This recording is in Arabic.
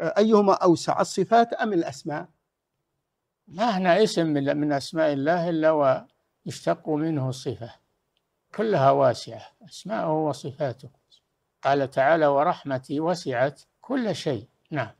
أيهما أوسع الصفات أم الأسماء ما هنا اسم من أسماء الله إلا ويشتق منه صفة كلها واسعة أسماءه وصفاته قال تعالى ورحمتي وسعت كل شيء نعم